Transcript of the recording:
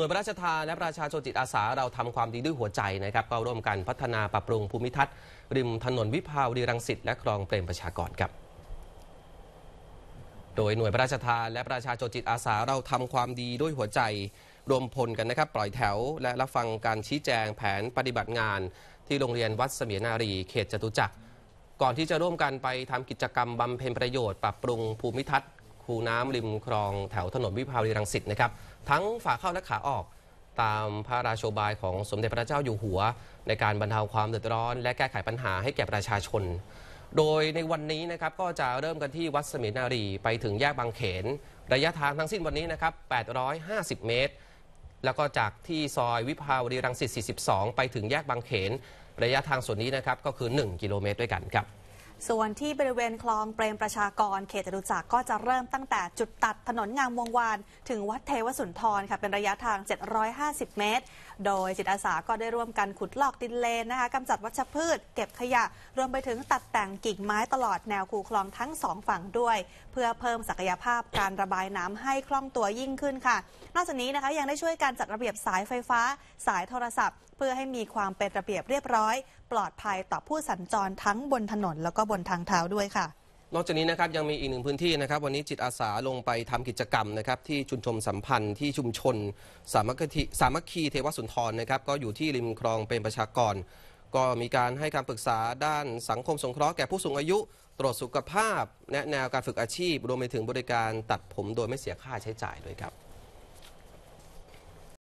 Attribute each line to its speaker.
Speaker 1: น่วยพระราชทานและประชาชนจิตอาสาเราทำความดีด้วยหัวใจนะครับก็ร่วมกันพัฒนาปรับปรุงภูมิทัศน์ ริมถนนวิภาวดีรังสิตและคลองเปรมประชากรครับ โดยหน่วยพระราชทาน และประชาชนจิตอาสาเราทำความดีด้วยหัวใจ รวมพลกันนะครับปล่อยแถว และรับฟังการชี้แจงแผนปฏิบัติงาน ที่โรงเรียนวัดเสมียนารี เขตจตุจักรก่อนที่จะร่วมกันไปทำกิจกรรมบำเพ็ญประโยชน์ปรับปรุงภูมิทัศน์คูน้ำริมคลองแถวถนนวิภาวดีรังสิตนะครับทั้งฝาเข้าและขาออกตามพระราชบายของสมเด็จพระเจ้าอยู่หัว ในการบรรเทาความเดือดร้อน และแก้ไขปัญหาให้แก่ประชาชน โดยในวันนี้นะครับก็จะเริ่มกันที่วัดสมิธนารี ไปถึงแยกบางเขน ระยะทางทั้งสิ้นวันนี้นะครับ850 เมตร แล้วก็จากที่ซอยวิภาวดีรังสิต42ไปถึงแยกบางเขน ระยะทางส่วนนี้นะครับก็คือ 1 กิโลเมตรด้วยกันครับ
Speaker 2: ส่วนที่บริเวณคลองเปรมประชากรเขตจตุจักรก็จะเริ่มตั้งแต่จุดตัดถนนงามวงวาน ถึงวัดเทวสุนทรค่ะ เป็นระยะทาง 750 เมตร โดยจิตอาสาก็ได้ร่วมกันขุดลอกดินเลนนะคะกำจัดวัชพืชเก็บขยะ รวมไปถึงตัดแต่งกิ่งไม้ตลอดแนวคูคลองทั้งสองฝั่งด้วย เพื่อเพิ่มศักยภาพการระบายน้ำให้คล่องตัวยิ่งขึ้นค่ะ นอกจากนี้นะคะยังได้ช่วยการจัดระเบียบสายไฟฟ้า สายโทรศัพท์ เพื่อให้มีความเป็นระเบียบเรียบร้อย ปลอดภัยต่อผู้สัญจรทั้งบนถนนแล้วก็บนทางเท้าด้วยค่ะ
Speaker 1: นอกจากนี้นะครับยังมีอีกหนึ่งพื้นที่นะครับ วันนี้จิตอาสาลงไปทำกิจกรรมนะครับที่ชุมชนสัมพันธ์ที่ชุมชนสามัคคีสามัคคีเทวสุนทรนะครับก็อยู่ที่ริมคลองเป็นประชากรก็มีการให้คำปรึกษาด้านสังคมสงเคราะห์แก่ผู้สูงอายุ ตรวจสุขภาพแนะแนวการฝึกอาชีพ รวมไปถึงบริการตัดผมโดยไม่เสียค่าใช้จ่ายด้วยครับ